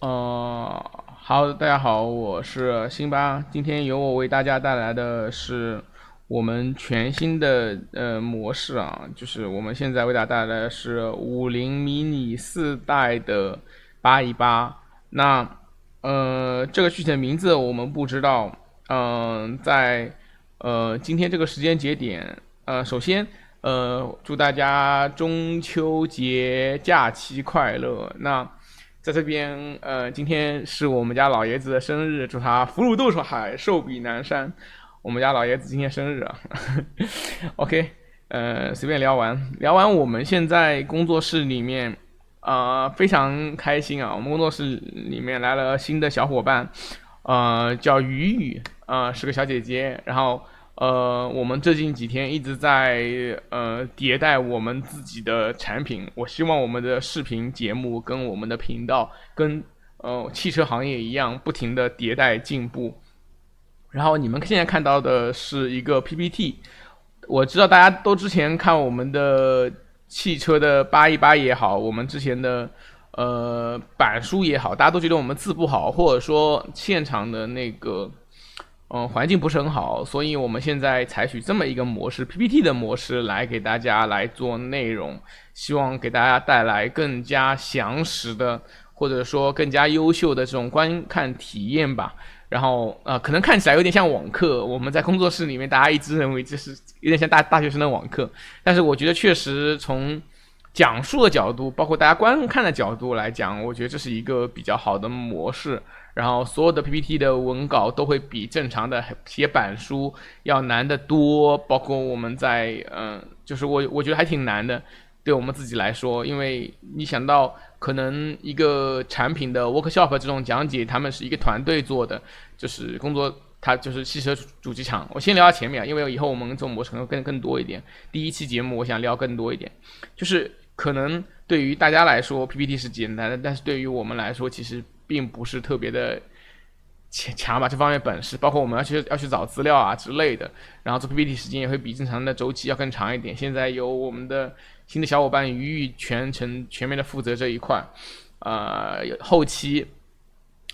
呃，好，大家好，我是辛巴。今天由我为大家带来的是我们全新的呃模式啊，就是我们现在为大家带来的是五菱迷你四代的八一八。那呃，这个具体的名字我们不知道。嗯，在呃今天这个时间节点，呃，首先呃祝大家中秋节假期快乐。那。在这边，呃，今天是我们家老爷子的生日，祝他福如东海，寿比南山。我们家老爷子今天生日啊。OK，呃，随便聊完，聊完，我们现在工作室里面啊，非常开心啊，我们工作室里面来了新的小伙伴，啊，叫雨雨，啊，是个小姐姐，然后。呃，我们最近几天一直在呃迭代我们自己的产品。我希望我们的视频节目跟我们的频道，跟呃汽车行业一样，不停的迭代进步。然后你们现在看到的是一个 PPT。我知道大家都之前看我们的汽车的八一八也好，我们之前的呃板书也好，大家都觉得我们字不好，或者说现场的那个。嗯，环境不是很好，所以我们现在采取这么一个模式，PPT 的模式来给大家来做内容，希望给大家带来更加详实的，或者说更加优秀的这种观看体验吧。然后，呃，可能看起来有点像网课，我们在工作室里面，大家一直认为这是有点像大大学生的网课，但是我觉得确实从。讲述的角度，包括大家观看的角度来讲，我觉得这是一个比较好的模式。然后所有的 PPT 的文稿都会比正常的写板书要难得多，包括我们在嗯，就是我我觉得还挺难的，对我们自己来说，因为你想到可能一个产品的 workshop 这种讲解，他们是一个团队做的，就是工作，他就是汽车主机厂。我先聊到前面因为以后我们做可能更更多一点。第一期节目我想聊更多一点，就是。可能对于大家来说 PPT 是简单的，但是对于我们来说其实并不是特别的强强吧，这方面本事，包括我们要去要去找资料啊之类的，然后做 PPT 时间也会比正常的周期要更长一点。现在由我们的新的小伙伴鱼玉全程全面的负责这一块，呃，后期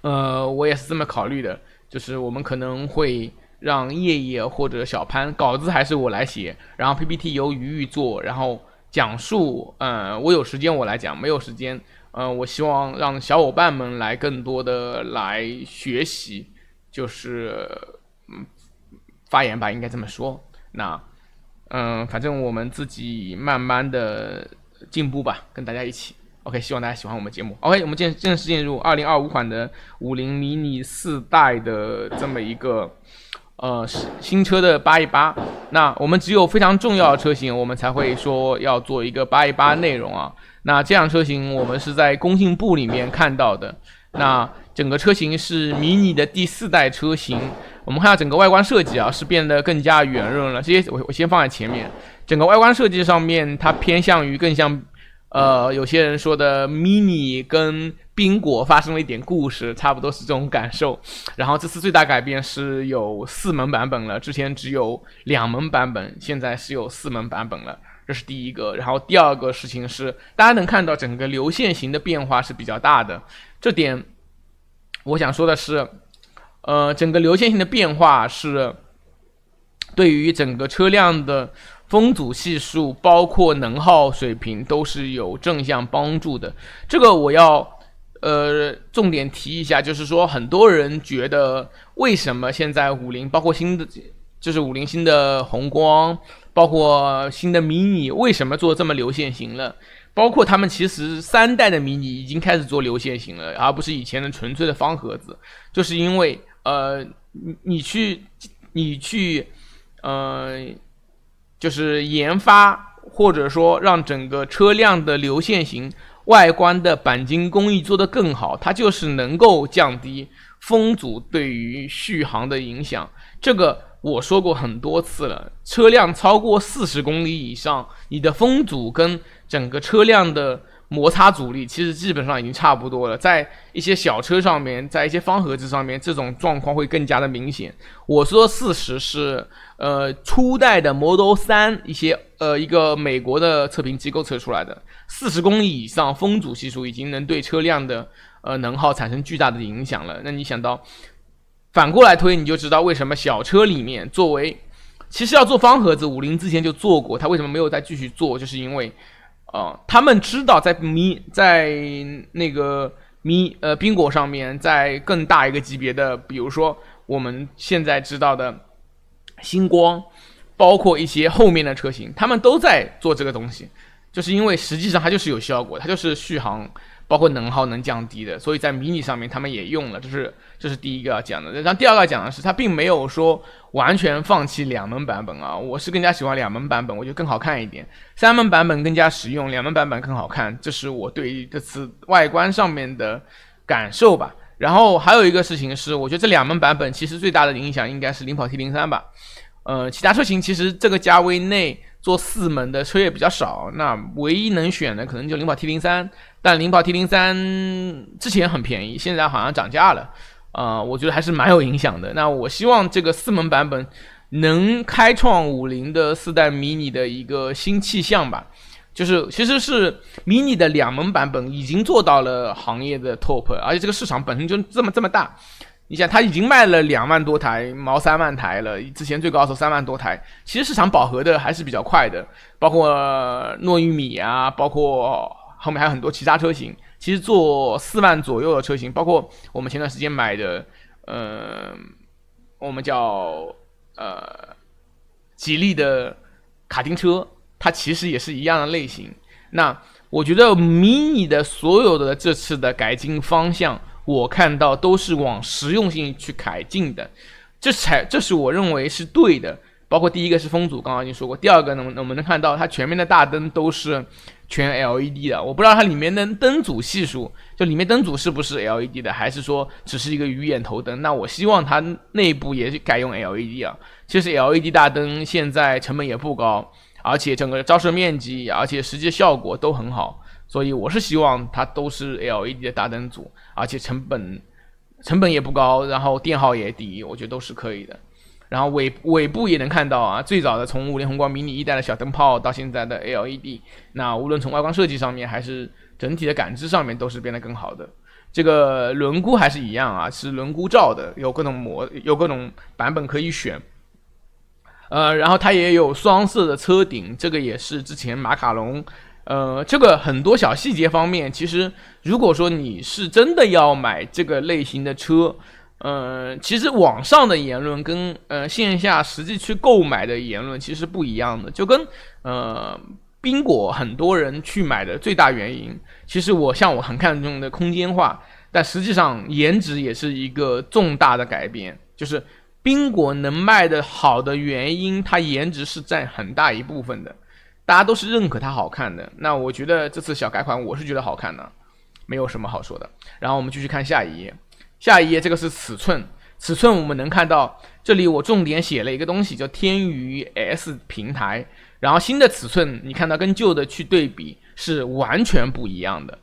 呃我也是这么考虑的，就是我们可能会让叶叶或者小潘稿子还是我来写，然后 PPT 由鱼玉做，然后。讲述，嗯，我有时间我来讲，没有时间，嗯，我希望让小伙伴们来更多的来学习，就是，嗯，发言吧，应该这么说。那，嗯，反正我们自己慢慢的进步吧，跟大家一起。OK，希望大家喜欢我们节目。OK，我们正正式进入二零二五款的五菱迷你四代的这么一个。呃，新新车的扒一扒，那我们只有非常重要的车型，我们才会说要做一个扒一扒内容啊。那这辆车型我们是在工信部里面看到的，那整个车型是 Mini 的第四代车型。我们看下整个外观设计啊，是变得更加圆润了。这些我我先放在前面，整个外观设计上面它偏向于更像。呃，有些人说的 mini 跟宾果发生了一点故事，差不多是这种感受。然后这次最大改变是有四门版本了，之前只有两门版本，现在是有四门版本了，这是第一个。然后第二个事情是，大家能看到整个流线型的变化是比较大的。这点我想说的是，呃，整个流线型的变化是对于整个车辆的。风阻系数包括能耗水平都是有正向帮助的，这个我要呃重点提一下，就是说很多人觉得为什么现在五菱包括新的就是五菱新的宏光，包括新的迷你为什么做这么流线型了？包括他们其实三代的迷你已经开始做流线型了，而不是以前的纯粹的方盒子，就是因为呃你去你去嗯。就是研发，或者说让整个车辆的流线型外观的钣金工艺做得更好，它就是能够降低风阻对于续航的影响。这个我说过很多次了，车辆超过四十公里以上，你的风阻跟整个车辆的。摩擦阻力其实基本上已经差不多了，在一些小车上面，在一些方盒子上面，这种状况会更加的明显。我说四十是呃初代的 Model 三一些呃一个美国的测评机构测出来的，四十公里以上风阻系数已经能对车辆的呃能耗产生巨大的影响了。那你想到反过来推，你就知道为什么小车里面作为其实要做方盒子，五菱之前就做过，它为什么没有再继续做，就是因为。啊，他们知道在咪在那个咪呃宾果上面，在更大一个级别的，比如说我们现在知道的星光，包括一些后面的车型，他们都在做这个东西，就是因为实际上它就是有效果，它就是续航。包括能耗能降低的，所以在迷你上面他们也用了，这是这是第一个要讲的。然后第二个讲的是，它并没有说完全放弃两门版本啊，我是更加喜欢两门版本，我觉得更好看一点，三门版本更加实用，两门版本更好看，这是我对这次外观上面的感受吧。然后还有一个事情是，我觉得这两门版本其实最大的影响应该是领跑 T 零三吧，呃，其他车型其实这个价位内。做四门的车也比较少，那唯一能选的可能就领跑 T 零三，但领跑 T 零三之前很便宜，现在好像涨价了，啊，我觉得还是蛮有影响的。那我希望这个四门版本能开创五菱的四代 Mini 的一个新气象吧，就是其实是 Mini 的两门版本已经做到了行业的 top，而且这个市场本身就这么这么大。你想，它已经卖了两万多台，毛三万台了。之前最高时候三万多台，其实市场饱和的还是比较快的。包括糯玉米啊，包括后面还有很多其他车型。其实做四万左右的车型，包括我们前段时间买的，呃，我们叫呃吉利的卡丁车，它其实也是一样的类型。那我觉得 Mini 的所有的这次的改进方向。我看到都是往实用性去改进的，这才这是我认为是对的。包括第一个是风阻，刚刚已经说过。第二个，能我们能看到它前面的大灯都是全 LED 的。我不知道它里面的灯组系数，就里面灯组是不是 LED 的，还是说只是一个鱼眼头灯？那我希望它内部也改用 LED 啊。其实 LED 大灯现在成本也不高，而且整个照射面积，而且实际效果都很好。所以我是希望它都是 L E D 的大灯组，而且成本成本也不高，然后电耗也低，我觉得都是可以的。然后尾尾部也能看到啊，最早的从五菱宏光迷你一代的小灯泡到现在的 L E D，那无论从外观设计上面还是整体的感知上面都是变得更好的。这个轮毂还是一样啊，是轮毂罩的，有各种模有各种版本可以选。呃，然后它也有双色的车顶，这个也是之前马卡龙。呃，这个很多小细节方面，其实如果说你是真的要买这个类型的车，呃，其实网上的言论跟呃线下实际去购买的言论其实不一样的，就跟呃宾果很多人去买的最大原因，其实我像我很看重的空间化，但实际上颜值也是一个重大的改变，就是宾果能卖的好的原因，它颜值是占很大一部分的。大家都是认可它好看的，那我觉得这次小改款我是觉得好看的，没有什么好说的。然后我们继续看下一页，下一页这个是尺寸，尺寸我们能看到，这里我重点写了一个东西叫天娱 S 平台，然后新的尺寸你看到跟旧的去对比是完全不一样的，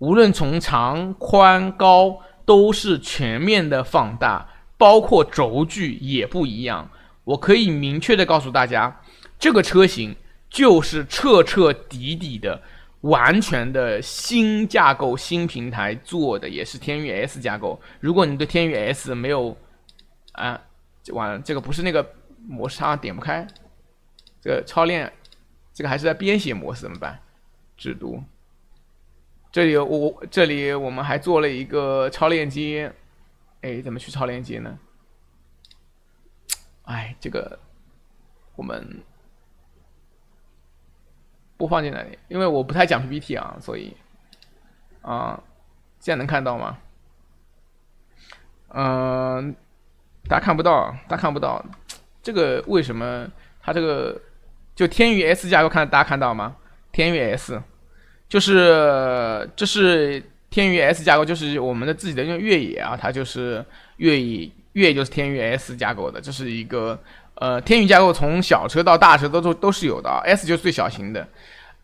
无论从长、宽、高都是全面的放大，包括轴距也不一样。我可以明确的告诉大家，这个车型。就是彻彻底底的、完全的新架构、新平台做的，也是天域 S 架构。如果你对天域 S 没有啊，了，这个不是那个模式它点不开，这个超链，这个还是在编写模式怎么办？制度，这里我这里我们还做了一个超链接，哎，怎么去超链接呢？哎，这个我们。不放进来，因为我不太讲 PPT 啊，所以，啊，现在能看到吗？嗯，大家看不到，大家看不到。这个为什么？它这个就天域 S 架构，看大家看到吗？天域 S 就是这是天域 S 架构，就是我们的自己的用越野啊，它就是越野，越野就是天域 S 架构的，这是一个。呃，天域架构从小车到大车都都都是有的 S 就是最小型的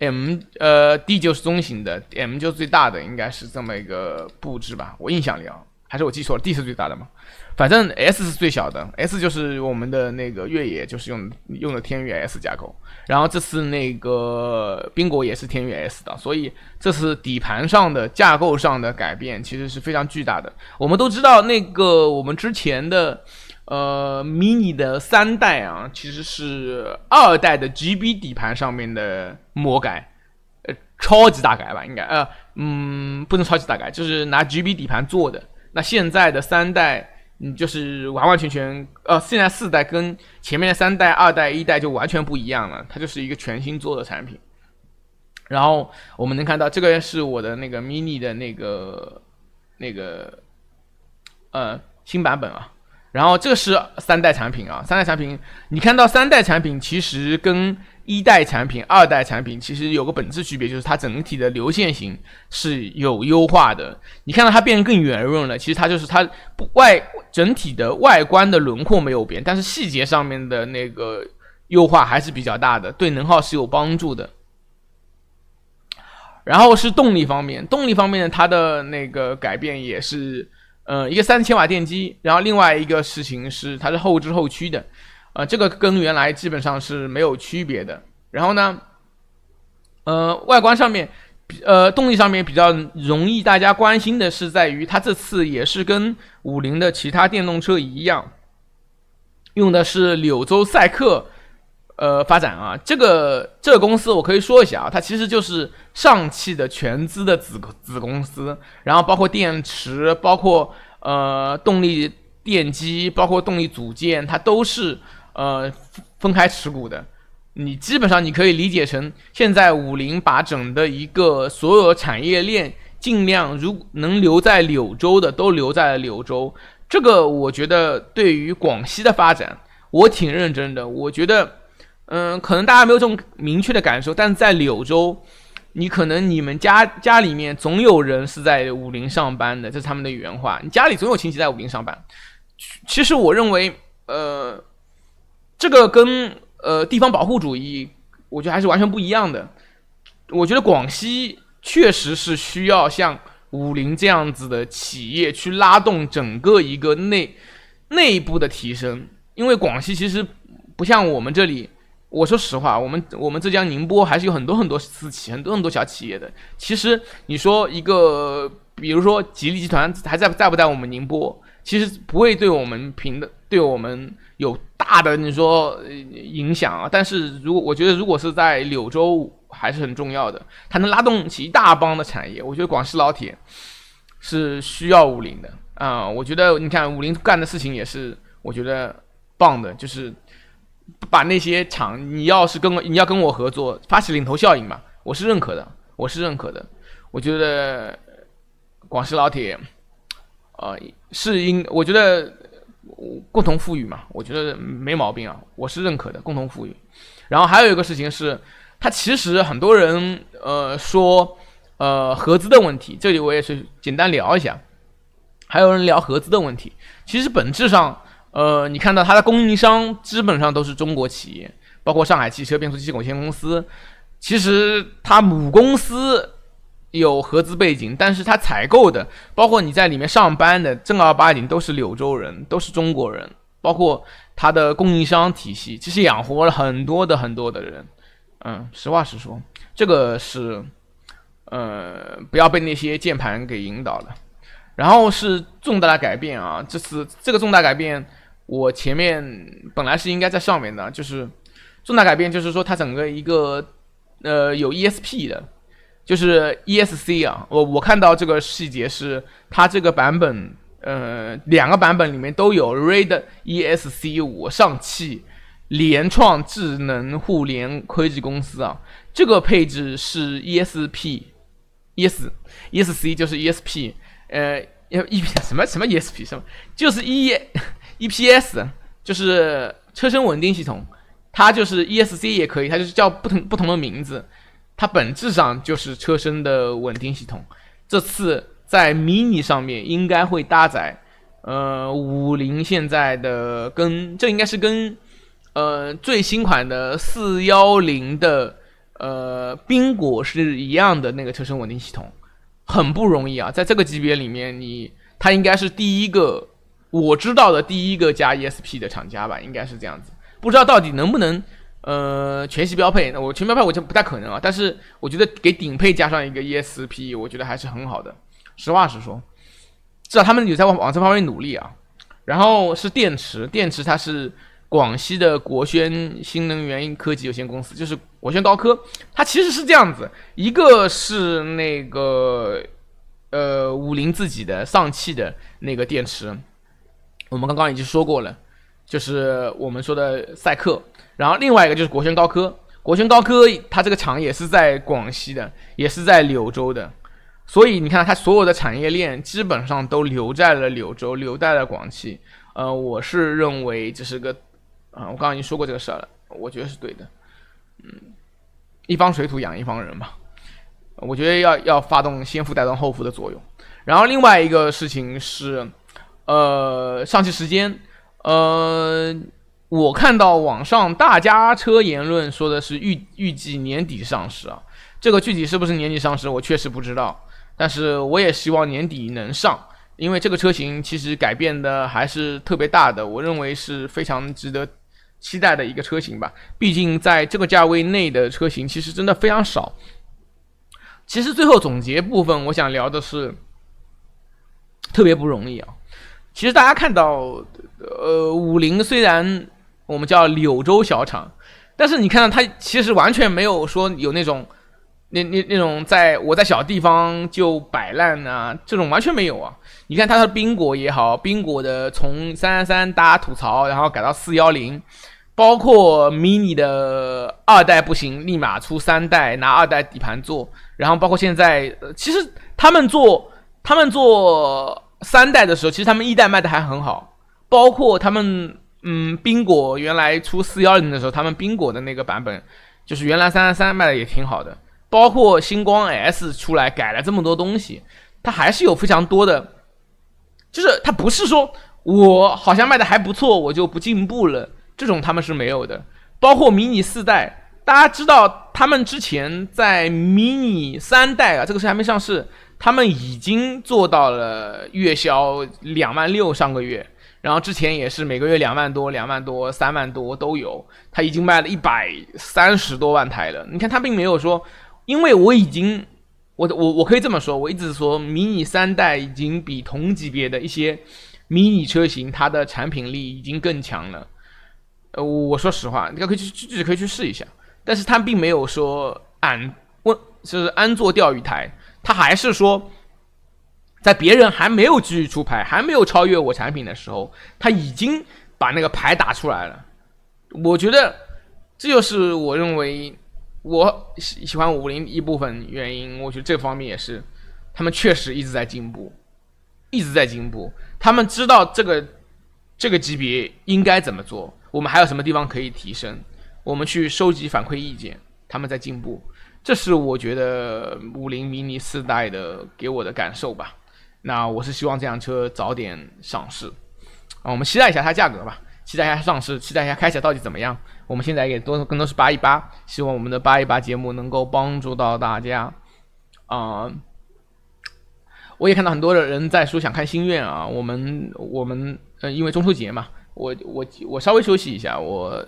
，M 呃 D 就是中型的，M 就是最大的，应该是这么一个布置吧。我印象里啊，还是我记错了，D 是最大的嘛？反正 S 是最小的，S 就是我们的那个越野，就是用用的天域 S 架构。然后这是那个宾果也是天域 S 的，所以这是底盘上的架构上的改变，其实是非常巨大的。我们都知道那个我们之前的。呃，mini 的三代啊，其实是二代的 GB 底盘上面的魔改，呃，超级大改吧，应该呃，嗯，不能超级大改，就是拿 GB 底盘做的。那现在的三代，嗯，就是完完全全，呃，现在四代跟前面的三代、二代、一代就完全不一样了，它就是一个全新做的产品。然后我们能看到这个是我的那个 mini 的那个那个呃新版本啊。然后这是三代产品啊，三代产品，你看到三代产品其实跟一代产品、二代产品其实有个本质区别，就是它整体的流线型是有优化的。你看到它变得更圆润了，其实它就是它外整体的外观的轮廓没有变，但是细节上面的那个优化还是比较大的，对能耗是有帮助的。然后是动力方面，动力方面呢，它的那个改变也是。呃，一个三千瓦电机，然后另外一个事情是，它是后置后驱的，呃，这个跟原来基本上是没有区别的。然后呢，呃，外观上面，呃，动力上面比较容易大家关心的是在于它这次也是跟五菱的其他电动车一样，用的是柳州赛克。呃，发展啊，这个这个公司我可以说一下啊，它其实就是上汽的全资的子子公司，然后包括电池，包括呃动力电机，包括动力组件，它都是呃分开持股的。你基本上你可以理解成，现在五菱把整的一个所有产业链尽量如能留在柳州的都留在了柳州。这个我觉得对于广西的发展，我挺认真的，我觉得。嗯，可能大家没有这种明确的感受，但是在柳州，你可能你们家家里面总有人是在武林上班的，这是他们的原话。你家里总有亲戚在武林上班。其实我认为，呃，这个跟呃地方保护主义，我觉得还是完全不一样的。我觉得广西确实是需要像武林这样子的企业去拉动整个一个内内部的提升，因为广西其实不像我们这里。我说实话，我们我们浙江宁波还是有很多很多私企，很多很多小企业的。其实你说一个，比如说吉利集团还在在不在我们宁波？其实不会对我们平的，对我们有大的你说影响啊。但是如果我觉得如果是在柳州，还是很重要的，它能拉动起一大帮的产业。我觉得广西老铁是需要五菱的啊。我觉得你看五菱干的事情也是我觉得棒的，就是。把那些厂，你要是跟你要跟我合作，发起领头效应嘛，我是认可的，我是认可的。我觉得广西老铁，啊，是应我觉得共同富裕嘛，我觉得没毛病啊，我是认可的共同富裕。然后还有一个事情是，他其实很多人呃说呃合资的问题，这里我也是简单聊一下，还有人聊合资的问题，其实本质上。呃，你看到它的供应商基本上都是中国企业，包括上海汽车变速器有限公司。其实它母公司有合资背景，但是它采购的，包括你在里面上班的正儿八经都是柳州人，都是中国人。包括它的供应商体系，其实养活了很多的很多的人。嗯，实话实说，这个是，呃，不要被那些键盘给引导了。然后是重大的改变啊，这次这个重大改变。我前面本来是应该在上面的，就是重大改变，就是说它整个一个呃有 ESP 的，就是 ESC 啊。我我看到这个细节是，它这个版本，呃，两个版本里面都有 Red ESC 五上汽联创智能互联科技公司啊，这个配置是 ESP，ES ESC 就是 ESP，呃，E 什么什么 ESP 什么，就是 E。EPS 就是车身稳定系统，它就是 ESC 也可以，它就是叫不同不同的名字，它本质上就是车身的稳定系统。这次在 mini 上面应该会搭载，呃，五菱现在的跟这应该是跟呃最新款的四幺零的呃缤果是一样的那个车身稳定系统，很不容易啊，在这个级别里面，你它应该是第一个。我知道的第一个加 ESP 的厂家吧，应该是这样子。不知道到底能不能，呃，全系标配？那我全标配我就不太可能啊。但是我觉得给顶配加上一个 ESP，我觉得还是很好的。实话实说，至少他们有在往往这方面努力啊。然后是电池，电池它是广西的国轩新能源科技有限公司，就是国轩高科。它其实是这样子，一个是那个呃五菱自己的上汽的那个电池。我们刚刚已经说过了，就是我们说的赛克，然后另外一个就是国轩高科。国轩高科它这个厂也是在广西的，也是在柳州的，所以你看它所有的产业链基本上都留在了柳州，留在了广西。呃，我是认为这是个，啊，我刚刚已经说过这个事儿了，我觉得是对的。嗯，一方水土养一方人嘛，我觉得要要发动先富带动后富的作用。然后另外一个事情是。呃，上市时间，呃，我看到网上大家车言论说的是预预计年底上市啊，这个具体是不是年底上市，我确实不知道，但是我也希望年底能上，因为这个车型其实改变的还是特别大的，我认为是非常值得期待的一个车型吧，毕竟在这个价位内的车型其实真的非常少。其实最后总结部分，我想聊的是特别不容易啊。其实大家看到，呃，五菱虽然我们叫柳州小厂，但是你看到它其实完全没有说有那种那那那种在我在小地方就摆烂啊，这种完全没有啊。你看它的宾果也好，宾果的从三三三大家吐槽，然后改到四幺零，包括 mini 的二代不行，立马出三代拿二代底盘做，然后包括现在，呃，其实他们做他们做。三代的时候，其实他们一代卖的还很好，包括他们嗯，缤果原来出四幺零的时候，他们缤果的那个版本，就是原来三三三卖的也挺好的，包括星光 S 出来改了这么多东西，它还是有非常多的，就是它不是说我好像卖的还不错，我就不进步了，这种他们是没有的。包括迷你四代，大家知道他们之前在迷你三代啊，这个是还没上市。他们已经做到了月销两万六上个月，然后之前也是每个月两万多、两万多、三万多都有。他已经卖了一百三十多万台了。你看他并没有说，因为我已经，我我我可以这么说，我一直说 mini 三代已经比同级别的一些 mini 车型，它的产品力已经更强了。呃，我说实话，你可以去去可以去试一下，但是他并没有说，俺问就是安坐钓鱼台。他还是说，在别人还没有继续出牌、还没有超越我产品的时候，他已经把那个牌打出来了。我觉得这就是我认为我喜喜欢五零一部分原因。我觉得这方面也是，他们确实一直在进步，一直在进步。他们知道这个这个级别应该怎么做，我们还有什么地方可以提升，我们去收集反馈意见。他们在进步。这是我觉得五菱迷你四代的给我的感受吧。那我是希望这辆车早点上市啊，我们期待一下它价格吧，期待一下上市，期待一下开起来到底怎么样。我们现在也多更多是扒一扒，希望我们的扒一扒节目能够帮助到大家啊。我也看到很多的人在说想看心愿啊，我们我们呃因为中秋节嘛，我我我稍微休息一下，我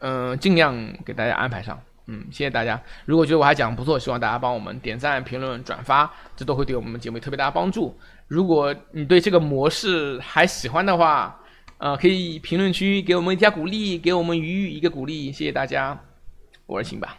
嗯尽量给大家安排上。嗯，谢谢大家。如果觉得我还讲的不错，希望大家帮我们点赞、评论、转发，这都会对我们节目特别大的帮助。如果你对这个模式还喜欢的话，呃，可以评论区给我们一加鼓励，给我们鱼鱼一个鼓励。谢谢大家，我是行吧。